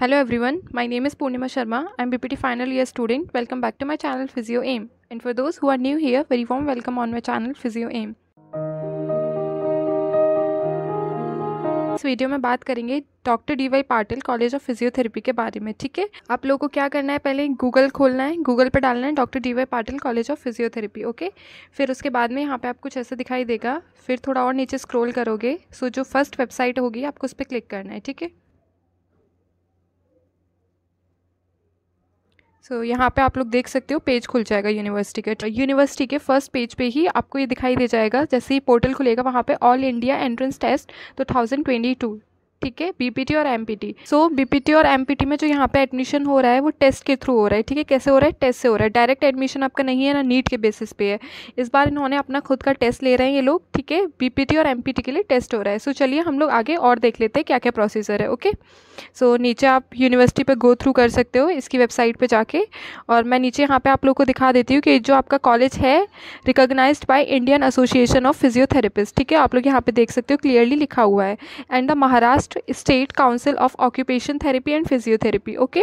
Hello everyone my name is Purnima Sharma I am BPT final year student welcome back to my channel physio M and for those who are new here very warm welcome on my channel physio M इस वीडियो में बात करेंगे doctor D Y Patil college of physiotherapy के बारे में ठीक है आप लोगों को क्या करना है पहले गूगल खोलना है गूगल पर डालना है doctor D Y Patil college of physiotherapy okay फिर उसके बाद में यहाँ पे आप कुछ ऐसा दिखाई देगा फिर थोड़ा और नीचे स्क्रोल करोगे सो जो फर्स्ट वेबसाइट होगी आपको उस पर क्लिक करना है ठीक है सो so, यहाँ पे आप लोग देख सकते हो पेज खुल जाएगा यूनिवर्सिटी के यूनिवर्सिटी के फर्स्ट पेज पे ही आपको ये दिखाई दे जाएगा जैसे ही पोर्टल खुलेगा वहाँ पे all India entrance test two thousand twenty two ठीक है बीपीटी और एमपीटी सो बीपीटी और एमपीटी में जो यहाँ पे एडमिशन हो रहा है वो टेस्ट के थ्रू हो रहा है ठीक है कैसे हो रहा है टेस्ट से हो रहा है डायरेक्ट एडमिशन आपका नहीं है ना नीट के बेसिस पे है इस बार इन्होंने अपना खुद का टेस्ट ले रहे हैं ये लोग ठीक है बीपीटी और एमपीटी के लिए टेस्ट हो रहा है सो so, चलिए हम लोग आगे और देख लेते हैं क्या क्या प्रोसीजर है ओके सो so, नीचे आप यूनिवर्सिटी पर गो थ्रू कर सकते हो इसकी वेबसाइट पर जाके और मैं नीचे यहाँ पर आप लोग को दिखा देती हूँ कि जो आपका कॉलेज है recognize by Indian association of physiotherapist ठीक है आप लोग यहाँ पर देख सकते हो क्लियरली लिखा हुआ है and the Maharashtra Maharashtra state council of occupation therapy and physiotherapy okay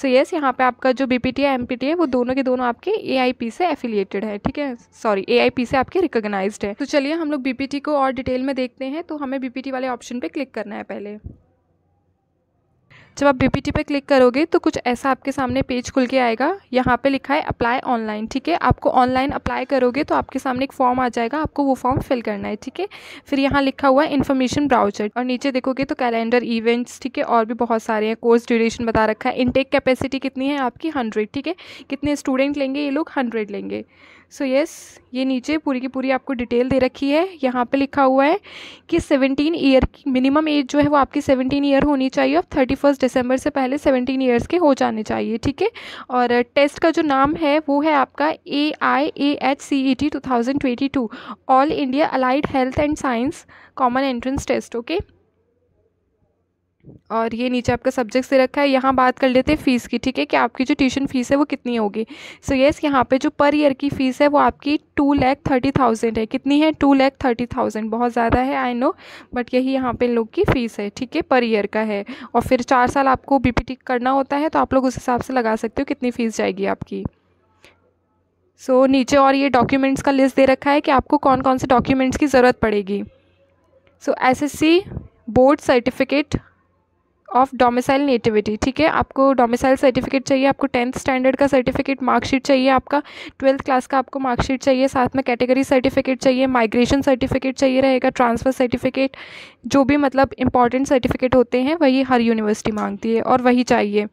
so yes यहाँ पे आपका जो बी पी टी है एम है वो दोनों के दोनों आपके ए से एफिलिएटेड है ठीक है सॉरी ए से आपके रिकोगनाइज है तो चलिए हम लोग बी को और डिटेल में देखते हैं तो हमें बी वाले ऑप्शन पर क्लिक करना है पहले जब आप बीपीटी पे क्लिक करोगे तो कुछ ऐसा आपके सामने पेज खुल के आएगा यहाँ पे लिखा है अप्लाई ऑनलाइन ठीक है आपको ऑनलाइन अप्लाई करोगे तो आपके सामने एक फॉर्म आ जाएगा आपको वो फॉर्म फिल करना है ठीक है फिर यहाँ लिखा हुआ है इन्फॉर्मेशन ब्राउचर और नीचे देखोगे तो कैलेंडर इवेंट्स ठीक है और भी बहुत सारे हैं कोर्स ड्यूरेशन बता रखा है इनटेक कैपेसिटी कितनी है आपकी हंड्रेड ठीक है कितने स्टूडेंट लेंगे ये लोग हंड्रेड लेंगे सो so यस yes, ये नीचे पूरी की पूरी आपको डिटेल दे रखी है यहाँ पे लिखा हुआ है कि 17 ईयर की मिनिमम एज जो है वो आपकी 17 ईयर होनी चाहिए और थर्टी फर्स्ट दिसंबर से पहले 17 ईयर्स के हो जाने चाहिए ठीक है और टेस्ट का जो नाम है वो है आपका A I A H C E T two all India allied health and science common entrance test okay और ये नीचे आपका सब्जेक्ट से रखा है यहाँ बात कर लेते हैं फ़ीस की ठीक है कि आपकी जो ट्यूशन फ़ीस है वो कितनी होगी सो येस यहाँ पे जो पर ईयर की फ़ीस है वो आपकी टू लैख थर्टी थाउजेंड है कितनी है टू लैख थर्टी थाउजेंड बहुत ज़्यादा है आई नो बट यही यहाँ पे लोग की फ़ीस है ठीक है पर ईयर का है और फिर चार साल आपको बी करना होता है तो आप लोग उस हिसाब से लगा सकते हो कितनी फ़ीस जाएगी आपकी सो so, नीचे और ये डॉक्यूमेंट्स का लिस्ट दे रखा है कि आपको कौन कौन से डॉक्यूमेंट्स की ज़रूरत पड़ेगी so S board certificate of domicile nativity ठीक है आपको डोमिसाइल सर्टिफिकेट चाहिए आपको टेंथ स्टैंडर्ड का सर्टिफिकेट मार्कशीट चाहिए आपका ट्वेल्थ क्लास का आपको मार्कशीट चाहिए साथ में कैटेगरी सर्टिफिकेट चाहिए माइग्रेशन सर्टिफिकेट चाहिए रहेगा ट्रांसफ़र सर्टिफिकेट जो भी मतलब इंपॉर्टेंट सर्टिफिकेट होते हैं वही हर यूनिवर्सिटी मांगती है और वही चाहिए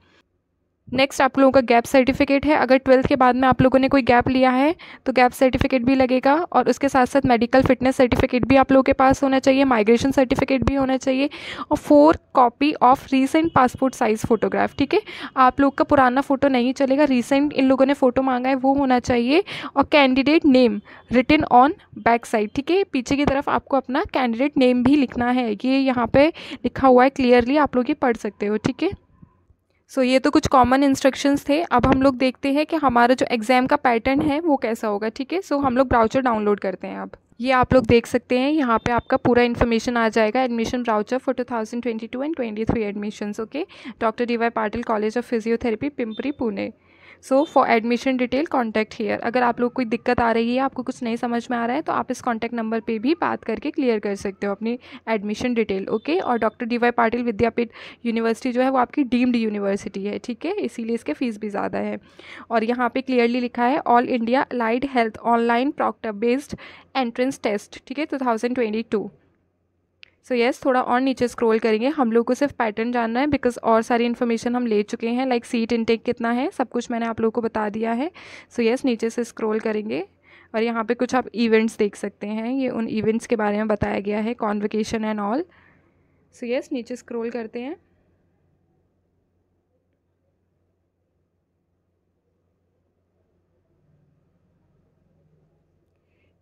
नेक्स्ट आप लोगों का गैप सर्टिफिकेट है अगर ट्वेल्थ के बाद में आप लोगों ने कोई गैप लिया है तो गैप सर्टिफिकेट भी लगेगा और उसके साथ साथ मेडिकल फिटनेस सर्टिफिकेट भी आप लोगों के पास होना चाहिए माइग्रेशन सर्टिफिकेट भी होना चाहिए और four copy of recent passport size photograph ठीक है आप लोग का पुराना फ़ोटो नहीं चलेगा रिसेंट इन लोगों ने फ़ोटो मांगा है वो होना चाहिए और candidate name written on back side ठीक है पीछे की तरफ आपको अपना कैंडिडेट नेम भी लिखना है ये यहाँ पर लिखा हुआ है क्लियरली आप लोग ये पढ़ सकते हो ठीक है सो so, ये तो कुछ कॉमन इंस्ट्रक्शंस थे अब हम लोग देखते हैं कि हमारा जो एग्ज़ाम का पैटर्न है वो कैसा होगा ठीक है सो हम लोग ब्राउचर डाउनलोड करते हैं अब ये आप लोग देख सकते हैं यहाँ पे आपका पूरा इन्फॉर्मेशन आ जाएगा admission brochure for two thousand twenty two and twenty three admission okay doctor D Y Patil college of physiotherapy Pimpri Pune so for admission detail contact here अगर आप लोग कोई दिक्कत आ रही है आपको कुछ नहीं समझ में आ रहा है तो आप इस कॉन्टैक्ट नंबर पर भी बात करके क्लियर कर सकते हो अपनी एडमिशन डिटेल ओके और doctor D Y Patil Vidyapeeth university जो है वो आपकी डीम्ड यूनिवर्सिटी है ठीक है इसीलिए इसके फ़ीस भी ज़्यादा है और यहाँ पर क्लियरली लिखा है all India allied health online proctor based entrance test ठीक है two thousand twenty two so so yes yes, थोड़ा और नीचे स्क्रॉल करेंगे हम लोग को सिर्फ पैटर्न जानना है बिकॉज और सारी इन्फॉर्मेशन हम ले चुके हैं लाइक सीट इनटेक कितना है सब कुछ मैंने आप लोगों को बता दिया है सो so येस yes, नीचे से स्क्रॉल करेंगे और यहाँ पे कुछ आप इवेंट्स देख सकते हैं ये उन इवेंट्स के बारे में बताया गया है convocation and all so yes नीचे स्क्रोल करते हैं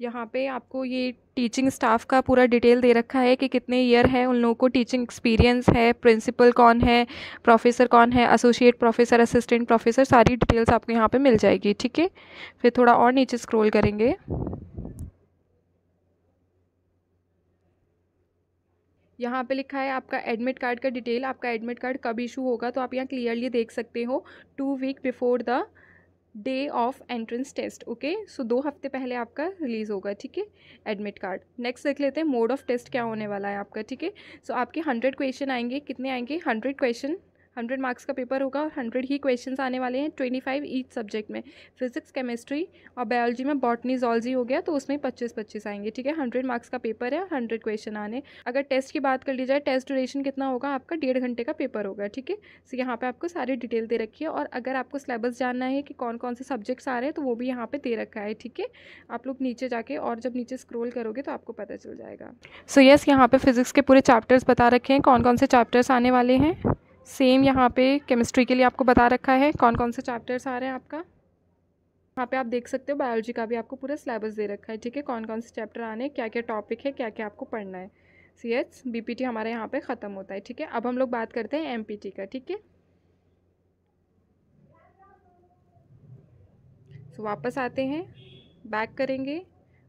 यहाँ पे आपको ये टीचिंग स्टाफ का पूरा डिटेल दे रखा है कि कितने ईयर हैं उन लोगों को टीचिंग एक्सपीरियंस है प्रिंसिपल कौन है प्रोफेसर कौन है एसोसिएट प्रोफेसर असिस्टेंट प्रोफेसर सारी डिटेल्स आपको यहाँ पे मिल जाएगी ठीक है फिर थोड़ा और नीचे स्क्रॉल करेंगे यहाँ पे लिखा है आपका एडमिट कार्ड का डिटेल आपका एडमिट कार्ड कब इशू होगा तो आप यहाँ क्लियरली देख सकते हो two week before the day of entrance test okay so दो हफ्ते पहले आपका रिलीज़ होगा ठीक है एडमिट कार्ड नेक्स्ट देख लेते हैं मोड ऑफ टेस्ट क्या होने वाला है आपका ठीक है सो आपके हंड्रेड क्वेश्चन आएंगे कितने आएंगे हंड्रेड क्वेश्चन हंड्रेड मार्क्स का पेपर होगा और हंड्रेड ही क्वेश्चन आने वाले हैं ट्वेंटी फाइव ईच सब्जेक्ट में फिजिक्स केमिस्ट्री और बायोलॉजी में बॉटनी जॉलजी हो गया तो उसमें पच्चीस पच्चीस आएंगे ठीक है हंड्रेड मार्क्स का पेपर है हंड्रेड क्वेश्चन आने अगर टेस्ट की बात कर ली जाए टेस्ट ड्यूरेशन कितना होगा आपका डेढ़ घंटे का पेपर होगा ठीक है सो यहाँ पर आपको सारी डिटेल दे रखी है और अगर आपको सिलेबस जानना है कि कौन कौन से सब्जेक्ट्स आ रहे हैं तो वो भी यहाँ पर दे रखा है ठीक है आप लोग नीचे जाके और जब नीचे स्क्रोल करोगे तो आपको पता चल जाएगा सो यस यहाँ पे फिजिक्स के पूरे चैप्टर्स बता रखे हैं कौन कौन से चैप्टर्स आने वाले हैं सेम यहाँ पे केमिस्ट्री के लिए आपको बता रखा है कौन कौन से चैप्टर्स आ रहे हैं आपका यहाँ पे आप देख सकते हो बायोलॉजी का भी आपको पूरा सिलेबस दे रखा है ठीक है कौन कौन से चैप्टर आने हैं क्या क्या टॉपिक है क्या क्या आपको पढ़ना है C H B P T हमारे यहाँ पर ख़त्म होता है ठीक है अब हम लोग बात करते हैं एम पी टी का ठीक है सो वापस आते हैं बैक करेंगे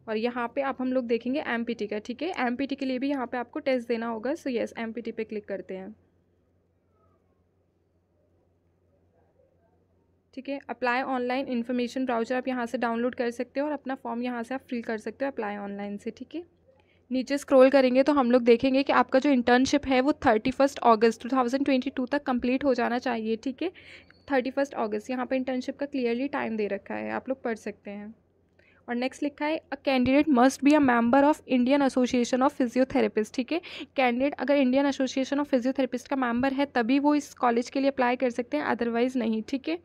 और यहाँ पे आप हम लोग देखेंगे एम पी टी का ठीक है एम पी टी के लिए भी यहाँ पे आपको टेस्ट देना होगा so yes M P T पे क्लिक करते हैं ठीक है अप्लाई ऑनलाइन इन्फॉर्मेशन ब्राउजर आप यहाँ से डाउनलोड कर सकते हो और अपना फॉर्म यहाँ से आप फिल कर सकते हो अप्लाई ऑनलाइन से ठीक है नीचे स्क्रॉल करेंगे तो हम लोग देखेंगे कि आपका जो इंटर्नशिप है वो thirty first August two thousand twenty two तक कंप्लीट हो जाना चाहिए ठीक है थर्टी फर्स्ट ऑगस्ट यहाँ पर इंटर्नशिप का क्लियरली टाइम दे रखा है आप लोग पढ़ सकते हैं और नेक्स्ट लिखा है a candidate must be a member of Indian association of physiotherapist ठीक है कैंडिडेट अगर इंडियन एसोसिएशन ऑफ फिजियोथेरेपिस्ट का मेंबर है तभी वो इस कॉलेज के लिए अप्लाई कर सकते हैं अदरवाइज़ नहीं ठीक है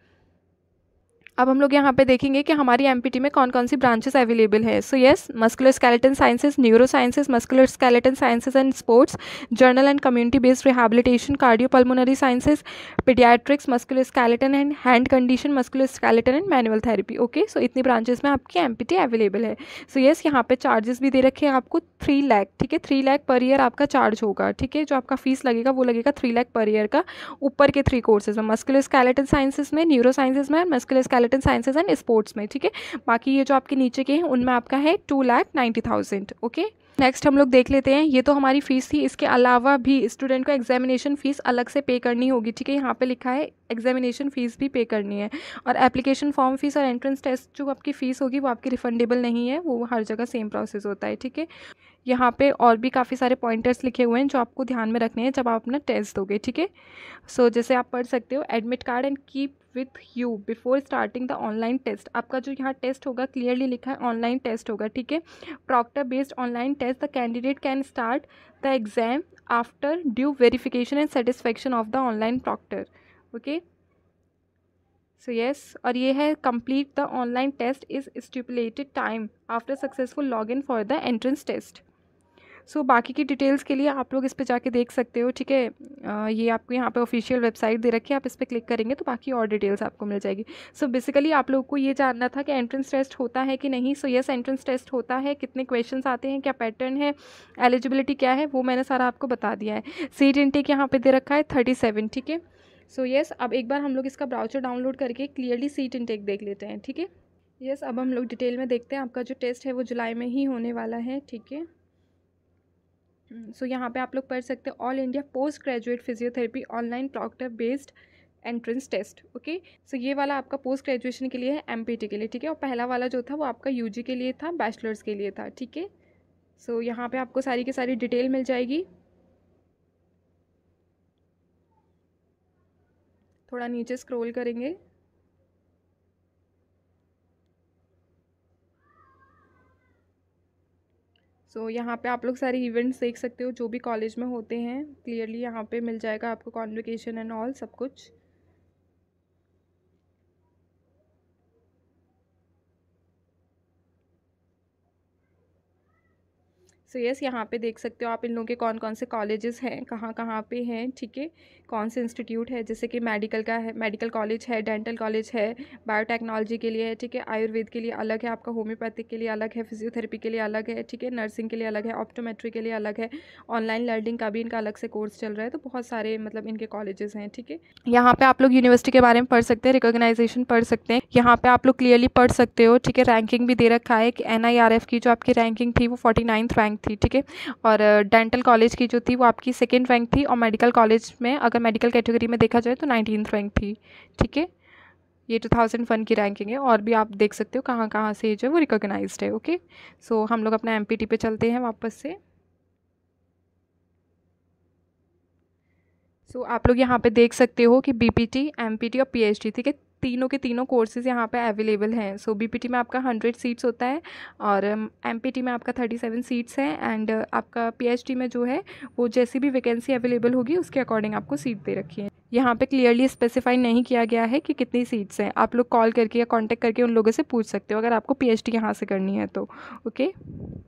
अब हम लोग यहाँ पे देखेंगे कि हमारी एम में कौन कौन सी ब्रांचेस अवेलेबल है so yes muscular skeleton sciences neuro sciences muscular skeleton sciences and sports journal and community based rehabilitation cardio pulmonary sciences paediatrics muscular skeleton and hand condition muscular skeleton and manual therapy okay so इतनी branches में आपकी am available है so yes यहाँ पे charges भी दे रखे हैं आपको थ्री लैख ठीक है थ्री लैख पर ईयर आपका चार्ज होगा ठीक है जो आपका फीस लगेगा वो लगेगा थ्री लैख पर ईयर का ऊपर के थ्री कोर्सेज में मस्कुलर स्केलेटन साइंसेज में न्यूरो साइंसेज में muscular metropolitan sciences and sports में ठीक है बाकी ये जो आपके नीचे के हैं उनमें आपका है two lakh ninety thousand okay next हम लोग देख लेते हैं ये तो हमारी फ़ीस थी इसके अलावा भी स्टूडेंट को एग्जामिनेशन फ़ीस अलग से पे करनी होगी ठीक है यहाँ पे लिखा है एग्जामिनेशन फ़ीस भी पे करनी है और एप्लीकेशन फॉर्म फ़ीस और एंट्रेंस टेस्ट जो आपकी फ़ीस होगी वो आपकी रिफंडेबल नहीं है वो हर जगह सेम प्रोसेस होता है ठीक है यहाँ पे और भी काफ़ी सारे पॉइंटर्स लिखे हुए हैं जो आपको ध्यान में रखने हैं जब आप अपना टेस्ट दोगे ठीक है सो जैसे आप पढ़ सकते हो admit card and keep with you before starting the online test आपका जो यहाँ टेस्ट होगा क्लियरली लिखा है ऑनलाइन टेस्ट होगा ठीक है proctor based online test the candidate can start the exam after due verification and satisfaction of the online proctor okay so so yes yes, और ये है complete the online test is stipulated time after successful log in for the entrance test so so, बाकी की details के लिए आप लोग इस पर जाके देख सकते हो ठीक है ये आपको यहाँ पे ऑफिशियल वेबसाइट दे रखी है आप इस पर क्लिक करेंगे तो बाकी और डिटेल्स आपको मिल जाएगी सो so, बेसिकली आप लोग को ये जानना था कि एंट्रेंस टेस्ट होता है कि नहीं सो येस एंट्रेंस टेस्ट होता है कितने क्वेश्चन आते हैं क्या पैटर्न है एलिजिबिलिटी क्या है वो मैंने सारा आपको बता दिया है सीट इंटेक यहाँ पर दे रखा है थर्टी ठीक है सो येस अब एक बार हम लोग इसका ब्राउचर डाउनलोड करके क्लियरली सीट इंटेक देख लेते हैं ठीक है येस अब हम लोग डिटेल में देखते हैं आपका जो टेस्ट है वो जुलाई में ही होने वाला है ठीक है सो हम्म, यहाँ पे आप लोग पढ़ सकते हैं all India post graduate physiotherapy online proctor based entrance test okay so ये वाला आपका पोस्ट ग्रेजुएशन के लिए है एम के लिए ठीक है और पहला वाला जो था वो आपका यू के लिए था बैचलर्स के लिए था ठीक है सो यहाँ पर आपको सारी की सारी डिटेल मिल जाएगी थोड़ा नीचे स्क्रॉल करेंगे सो so, यहाँ पे आप लोग सारे इवेंट्स देख सकते हो जो भी कॉलेज में होते हैं क्लियरली यहाँ पे मिल जाएगा आपको कॉन्विकेशन एंड ऑल सब कुछ सो यस यहाँ पे देख सकते हो आप इन लोगों के कौन कौन से कॉलेजेस हैं कहाँ कहाँ पे हैं ठीक है कौन से इंस्टीट्यूट है जैसे कि मेडिकल का है मेडिकल कॉलेज है डेंटल कॉलेज है बायोटेक्नोलॉजी के लिए है ठीक है आयुर्वेद के लिए अलग है आपका होम्योपैथिक के लिए अलग है फिजियोथेरेपी के लिए अलग है ठीक है नर्सिंग के लिए अलग है ऑप्टोमेट्री के लिए अलग है ऑनलाइन लर्निंग का भी इनका अलग से कोर्स चल रहा है तो बहुत सारे मतलब इनके कॉलेजेस हैं ठीक है यहाँ पर आप लोग यूनिवर्सिटी के बारे में पढ़ सकते हैं रिकोगनाइजेशन पढ़ सकते हैं यहाँ पर आप लोग क्लियरली पढ़ सकते हो ठीक है रैंकिंग भी दे रखा है कि एन की जो आपकी रैंकिंग थी वो फोर्टी रैंक थी ठीक है और डेंटल कॉलेज की जो थी वो आपकी सेकेंड रैंक थी और मेडिकल कॉलेज में अगर मेडिकल कैटेगरी में देखा जाए तो नाइनटीन रैंक थी ठीक है ये टू थाउजेंड वन की रैंकिंग है और भी आप देख सकते हो कहाँ कहाँ से जो है वो रिकोगनाइज है ओके सो so, हम लोग अपना एम पे चलते हैं वापस से सो so, आप लोग यहाँ पे देख सकते हो कि B P T M P T और पी एच डी ठीक है तीनों के तीनों कोर्सेज़ यहाँ पे अवेलेबल हैं सो बीपीटी में आपका हंड्रेड सीट्स होता है और एमपीटी um, में आपका थर्टी सेवन सीट्स हैं एंड uh, आपका पीएचडी में जो है वो जैसी भी वैकेंसी अवेलेबल होगी उसके अकॉर्डिंग आपको सीट दे रखी है यहाँ पे क्लियरली स्पेसिफाई नहीं किया गया है कि कितनी सीट्स हैं आप लोग कॉल करके या कॉन्टैक्ट करके उन लोगों से पूछ सकते हो अगर आपको पीएचडी यहाँ से करनी है तो ओके okay?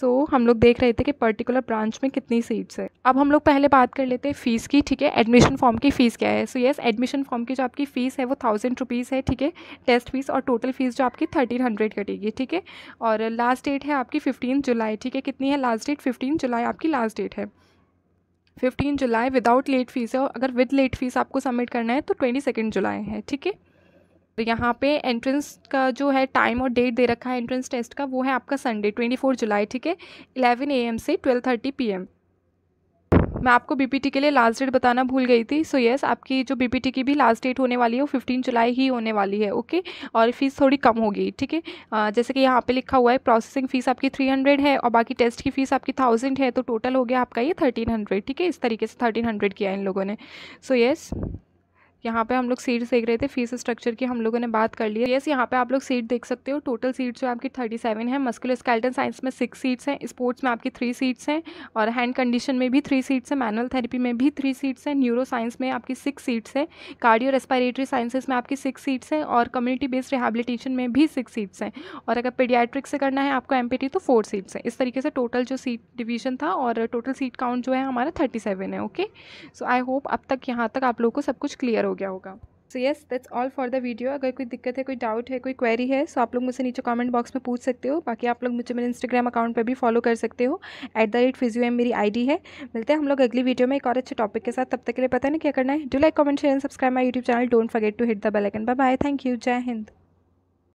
सो so, हम लोग देख रहे थे कि पर्टिकुलर ब्रांच में कितनी सीट्स है अब हम लोग पहले बात कर लेते हैं फ़ीस की ठीक है एडमिशन फॉर्म की फ़ीस क्या है सो येस एडमिशन फॉर्म की जो आपकी फ़ीस है वो थाउजेंड रुपीज़ है ठीक है टेस्ट फीस और टोटल फीस जो आपकी थर्टीन हंड्रेड कटेगी ठीक है और लास्ट डेट है आपकी फिफ्टीन जुलाई ठीक है कितनी है लास्ट डेट फिफ्टीन जुलाई आपकी लास्ट डेट है फिफ्टीन जुलाई विदाउट लेट फीस है और अगर विद लेट फीस आपको सबमिट करना है तो ट्वेंटी सेकेंड जुलाई है ठीक है तो यहाँ पे एंट्रेंस का जो है टाइम और डेट दे रखा है एंट्रेंस टेस्ट का वो है आपका संडे ट्वेंटी फोर जुलाई ठीक है इलेवन ए एम से ट्वेल्व थर्टी पी एम मैं आपको बीपीटी के लिए लास्ट डेट बताना भूल गई थी सो so यस yes, आपकी जो बीपीटी की भी लास्ट डेट होने वाली है वो फिफ्टीन जुलाई ही होने वाली है ओके और फीस थोड़ी कम होगी ठीक है जैसे कि यहाँ पे लिखा हुआ है प्रोसेसिंग फीस आपकी थ्री हंड्रेड है और बाकी टेस्ट की फीस आपकी थाउजेंड है तो टोटल हो गया आपका ये थर्टीन हंड्रेड ठीक है इस तरीके से थर्टीन हंड्रेड किया इन लोगों ने सो so यस yes, यहाँ पे हम लोग सीट्स देख रहे थे फीस स्ट्रक्चर की हम लोगों ने बात कर ली है यस यहाँ पे आप लोग सीट देख सकते हो टोटल सीट जो आपकी थर्टी सेवन है मस्कुलर स्केल्टन साइंस में सिक्स सीट्स हैं स्पोर्ट्स में आपकी थ्री सीट्स हैं और हैंड कंडीशन में भी थ्री सीट्स हैं मैनुअल थेरेपी में भी थ्री सीट्स हैं न्यूरो साइंस में आपकी सिक्स सीट्स हैं कार्डियो रेस्पायरेटरी साइंसेस में आपकी सिक्स सीट्स हैं और कम्युनिटी बेस्ड रिहेबिलिटेशन में भी सिक्स सीट्स हैं और अगर पेडियाट्रिक से करना है आपको एम तो फोर सीट्स हैं इस तरीके से टोटल जो सीट डिवीजन था और टोटल सीट काउंट जो है हमारा थर्टी सेवन है ओके सो आई होप अब तक यहाँ तक आप लोग को सब कुछ क्लियर हो गया होगा so yes that's all for the video अगर कोई दिक्कत है कोई डाउट है कोई क्वेरी है सो तो so आप लोग मुझे नीचे कमेंट बॉक्स में पूछ सकते हो बाकी आप लोग मुझे मेरे इंस्टाग्राम अकाउंट पर भी फॉलो कर सकते हो at the rate physio M मेरी आईडी है मिलते हैं हम लोग अगली वीडियो में एक और अच्छे टॉपिक के साथ तब तक के लिए पता नहीं क्या करना है do like comment share and subscribe my YouTube channel don't forget to hit the bell icon bye bye thank you जय हिंद